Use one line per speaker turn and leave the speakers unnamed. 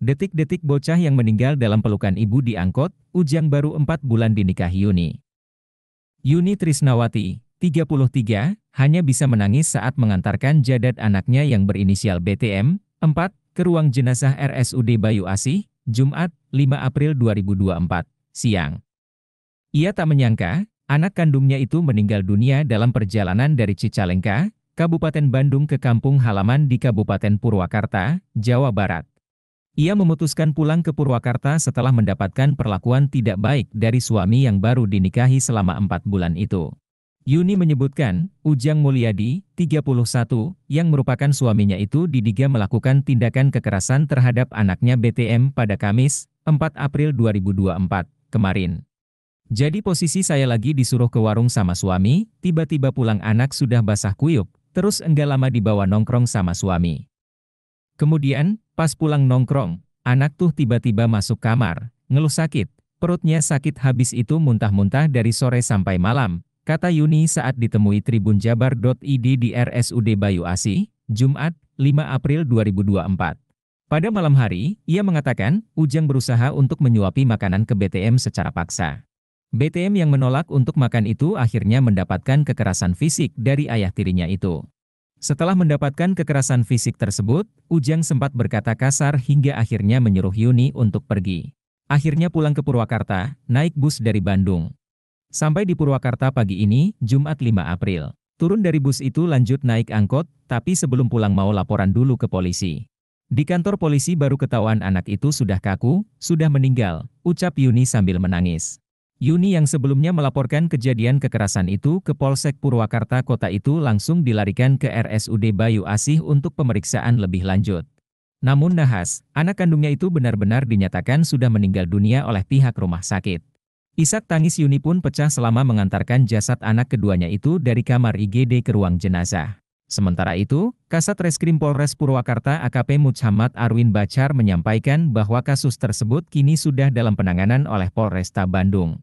Detik-detik bocah yang meninggal dalam pelukan ibu di Ujang baru empat bulan dinikahi Yuni. Yuni Trisnawati, 33, hanya bisa menangis saat mengantarkan jadat anaknya yang berinisial BTM, 4, ke ruang jenazah RSUD Bayu Asih, Jumat, 5 April 2024, siang. Ia tak menyangka, anak kandungnya itu meninggal dunia dalam perjalanan dari Cicalengka, Kabupaten Bandung ke kampung halaman di Kabupaten Purwakarta, Jawa Barat. Ia memutuskan pulang ke Purwakarta setelah mendapatkan perlakuan tidak baik dari suami yang baru dinikahi selama empat bulan itu. Yuni menyebutkan, Ujang Mulyadi, 31, yang merupakan suaminya itu diduga melakukan tindakan kekerasan terhadap anaknya BTM pada Kamis, 4 April 2024, kemarin. Jadi posisi saya lagi disuruh ke warung sama suami, tiba-tiba pulang anak sudah basah kuyup, terus enggak lama dibawa nongkrong sama suami. Kemudian, Pas pulang nongkrong, anak tuh tiba-tiba masuk kamar, ngeluh sakit, perutnya sakit habis itu muntah-muntah dari sore sampai malam, kata Yuni saat ditemui Tribun tribunjabar.id di RSUD Bayu Asih, Jumat, 5 April 2024. Pada malam hari, ia mengatakan, Ujang berusaha untuk menyuapi makanan ke BTM secara paksa. BTM yang menolak untuk makan itu akhirnya mendapatkan kekerasan fisik dari ayah tirinya itu. Setelah mendapatkan kekerasan fisik tersebut, Ujang sempat berkata kasar hingga akhirnya menyuruh Yuni untuk pergi. Akhirnya pulang ke Purwakarta, naik bus dari Bandung. Sampai di Purwakarta pagi ini, Jumat 5 April. Turun dari bus itu lanjut naik angkot, tapi sebelum pulang mau laporan dulu ke polisi. Di kantor polisi baru ketahuan anak itu sudah kaku, sudah meninggal, ucap Yuni sambil menangis. Yuni yang sebelumnya melaporkan kejadian kekerasan itu ke Polsek Purwakarta Kota itu langsung dilarikan ke RSUD Bayu Asih untuk pemeriksaan lebih lanjut. Namun Nahas, anak kandungnya itu benar-benar dinyatakan sudah meninggal dunia oleh pihak rumah sakit. Isak tangis Yuni pun pecah selama mengantarkan jasad anak keduanya itu dari kamar IGD ke ruang jenazah. Sementara itu, Kasat Reskrim Polres Purwakarta AKP Muhammad Arwin Bacar menyampaikan bahwa kasus tersebut kini sudah dalam penanganan oleh Polresta Bandung.